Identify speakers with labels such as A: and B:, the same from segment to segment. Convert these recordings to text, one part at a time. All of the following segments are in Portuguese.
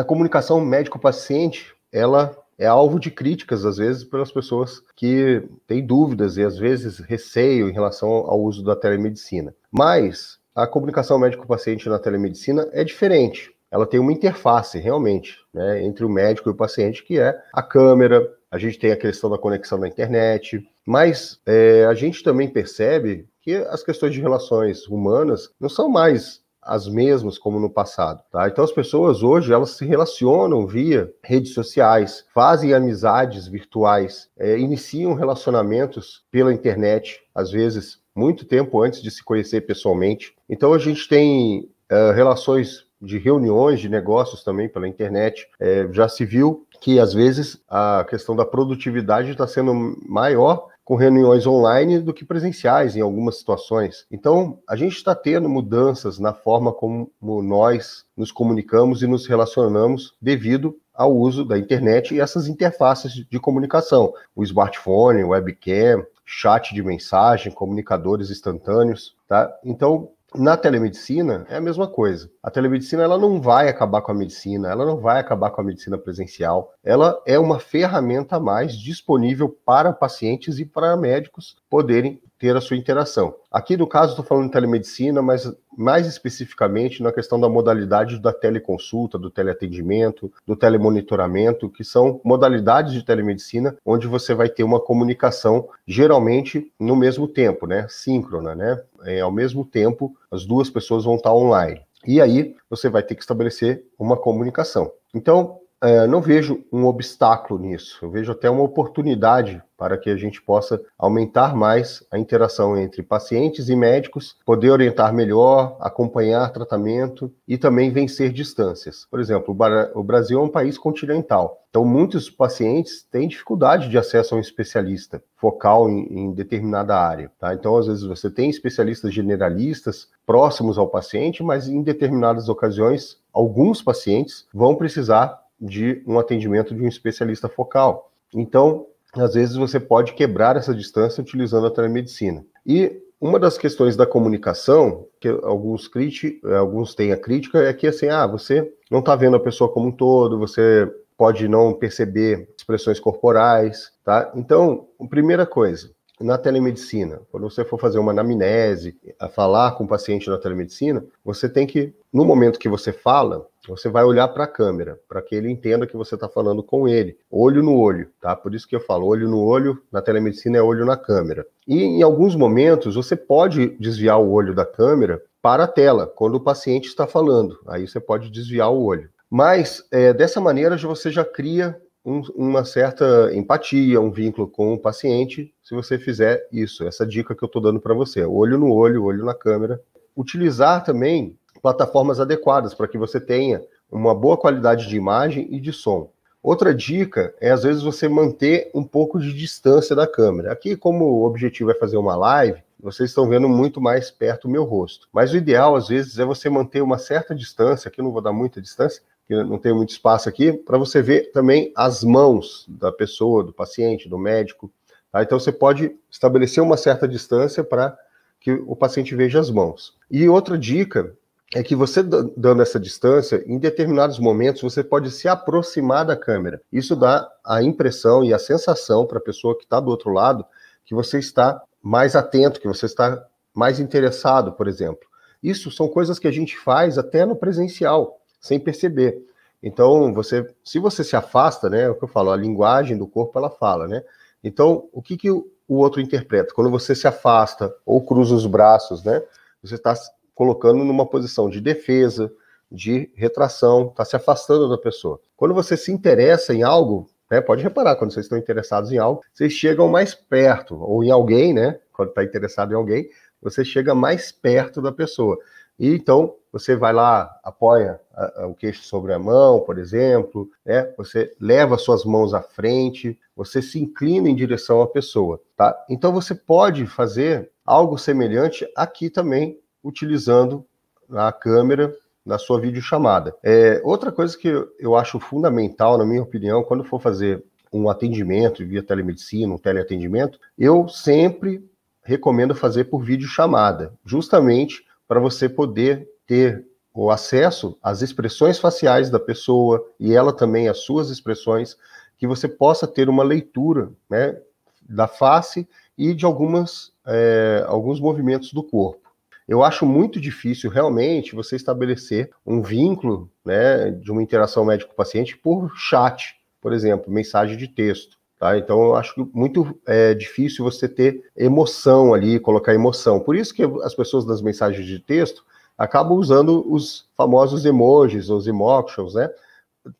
A: a comunicação médico-paciente, ela é alvo de críticas, às vezes, pelas pessoas que têm dúvidas e, às vezes, receio em relação ao uso da telemedicina. Mas a comunicação médico-paciente na telemedicina é diferente. Ela tem uma interface, realmente, né, entre o médico e o paciente, que é a câmera, a gente tem a questão da conexão na internet, mas é, a gente também percebe que as questões de relações humanas não são mais as mesmas como no passado, tá? Então as pessoas hoje elas se relacionam via redes sociais, fazem amizades virtuais, é, iniciam relacionamentos pela internet, às vezes muito tempo antes de se conhecer pessoalmente. Então a gente tem uh, relações de reuniões de negócios também pela internet. É, já se viu que às vezes a questão da produtividade está sendo maior com reuniões online do que presenciais em algumas situações. Então, a gente está tendo mudanças na forma como nós nos comunicamos e nos relacionamos devido ao uso da internet e essas interfaces de comunicação, o smartphone, webcam, chat de mensagem, comunicadores instantâneos, tá? Então, na telemedicina é a mesma coisa. A telemedicina ela não vai acabar com a medicina, ela não vai acabar com a medicina presencial. Ela é uma ferramenta a mais disponível para pacientes e para médicos poderem ter a sua interação. Aqui no caso estou falando de telemedicina, mas mais especificamente na questão da modalidade da teleconsulta, do teleatendimento, do telemonitoramento, que são modalidades de telemedicina onde você vai ter uma comunicação geralmente no mesmo tempo, né? Síncrona, né? É, ao mesmo tempo, as duas pessoas vão estar online. E aí você vai ter que estabelecer uma comunicação. Então, é, não vejo um obstáculo nisso, eu vejo até uma oportunidade para que a gente possa aumentar mais a interação entre pacientes e médicos, poder orientar melhor, acompanhar tratamento e também vencer distâncias. Por exemplo, o Brasil é um país continental, então muitos pacientes têm dificuldade de acesso a um especialista focal em, em determinada área. Tá? Então, às vezes, você tem especialistas generalistas próximos ao paciente, mas em determinadas ocasiões, alguns pacientes vão precisar de um atendimento de um especialista focal. Então, às vezes você pode quebrar essa distância utilizando a telemedicina. E uma das questões da comunicação, que alguns, criti alguns têm a crítica, é que assim, ah, você não está vendo a pessoa como um todo, você pode não perceber expressões corporais, tá? Então, primeira coisa, na telemedicina, quando você for fazer uma anamnese, a falar com o paciente na telemedicina, você tem que, no momento que você fala, você vai olhar para a câmera, para que ele entenda que você está falando com ele, olho no olho, tá? Por isso que eu falo olho no olho, na telemedicina é olho na câmera. E em alguns momentos você pode desviar o olho da câmera para a tela, quando o paciente está falando, aí você pode desviar o olho. Mas é, dessa maneira você já cria um, uma certa empatia, um vínculo com o paciente, se você fizer isso, essa dica que eu estou dando para você, olho no olho, olho na câmera. Utilizar também plataformas adequadas para que você tenha uma boa qualidade de imagem e de som. Outra dica é, às vezes, você manter um pouco de distância da câmera. Aqui, como o objetivo é fazer uma live, vocês estão vendo muito mais perto o meu rosto. Mas o ideal, às vezes, é você manter uma certa distância, aqui eu não vou dar muita distância, que não tem muito espaço aqui, para você ver também as mãos da pessoa, do paciente, do médico. Tá? Então você pode estabelecer uma certa distância para que o paciente veja as mãos. E outra dica é que você dando essa distância, em determinados momentos você pode se aproximar da câmera. Isso dá a impressão e a sensação para a pessoa que está do outro lado que você está mais atento, que você está mais interessado, por exemplo. Isso são coisas que a gente faz até no presencial sem perceber. Então, você, se você se afasta, né, é o que eu falo, a linguagem do corpo ela fala, né? Então, o que, que o outro interpreta? Quando você se afasta ou cruza os braços, né? Você está colocando numa posição de defesa, de retração, está se afastando da pessoa. Quando você se interessa em algo, né, pode reparar, quando vocês estão interessados em algo, vocês chegam mais perto, ou em alguém, né? Quando está interessado em alguém, você chega mais perto da pessoa. E então você vai lá, apoia a, a, o queixo sobre a mão, por exemplo, né? Você leva suas mãos à frente, você se inclina em direção à pessoa, tá? Então você pode fazer algo semelhante aqui também, utilizando a câmera na sua videochamada. É, outra coisa que eu, eu acho fundamental, na minha opinião, quando for fazer um atendimento via telemedicina, um teleatendimento, eu sempre recomendo fazer por videochamada, justamente para você poder ter o acesso às expressões faciais da pessoa e ela também às suas expressões, que você possa ter uma leitura né, da face e de algumas, é, alguns movimentos do corpo. Eu acho muito difícil realmente você estabelecer um vínculo né, de uma interação médico-paciente por chat, por exemplo, mensagem de texto. Tá? Então, eu acho muito é, difícil você ter emoção ali, colocar emoção. Por isso que as pessoas nas mensagens de texto acabam usando os famosos emojis, os emotions, né?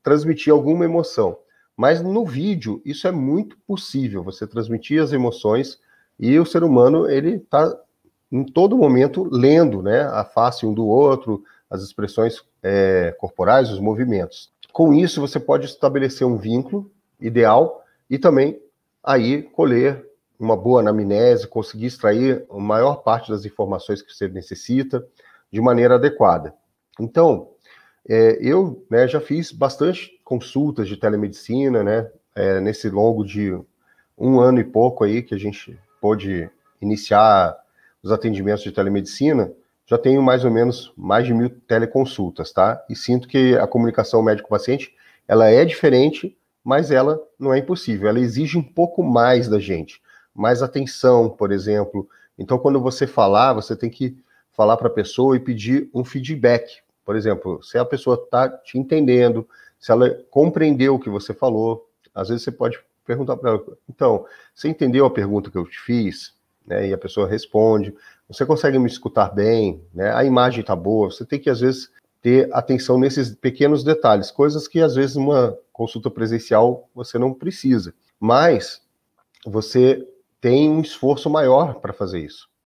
A: Transmitir alguma emoção. Mas no vídeo, isso é muito possível, você transmitir as emoções e o ser humano, ele está em todo momento lendo né, a face um do outro, as expressões é, corporais, os movimentos. Com isso, você pode estabelecer um vínculo ideal e também aí colher uma boa anamnese, conseguir extrair a maior parte das informações que você necessita de maneira adequada. Então, é, eu né, já fiz bastante consultas de telemedicina, né, é, nesse longo de um ano e pouco aí que a gente pôde iniciar os atendimentos de telemedicina, já tenho mais ou menos mais de mil teleconsultas, tá? E sinto que a comunicação médico-paciente, ela é diferente, mas ela não é impossível, ela exige um pouco mais da gente, mais atenção, por exemplo. Então, quando você falar, você tem que falar para a pessoa e pedir um feedback. Por exemplo, se a pessoa está te entendendo, se ela compreendeu o que você falou, às vezes você pode perguntar para ela: então, você entendeu a pergunta que eu te fiz? Né? E a pessoa responde. Você consegue me escutar bem? Né? A imagem está boa. Você tem que, às vezes, ter atenção nesses pequenos detalhes, coisas que às vezes uma consulta presencial você não precisa, mas você tem um esforço maior para fazer isso.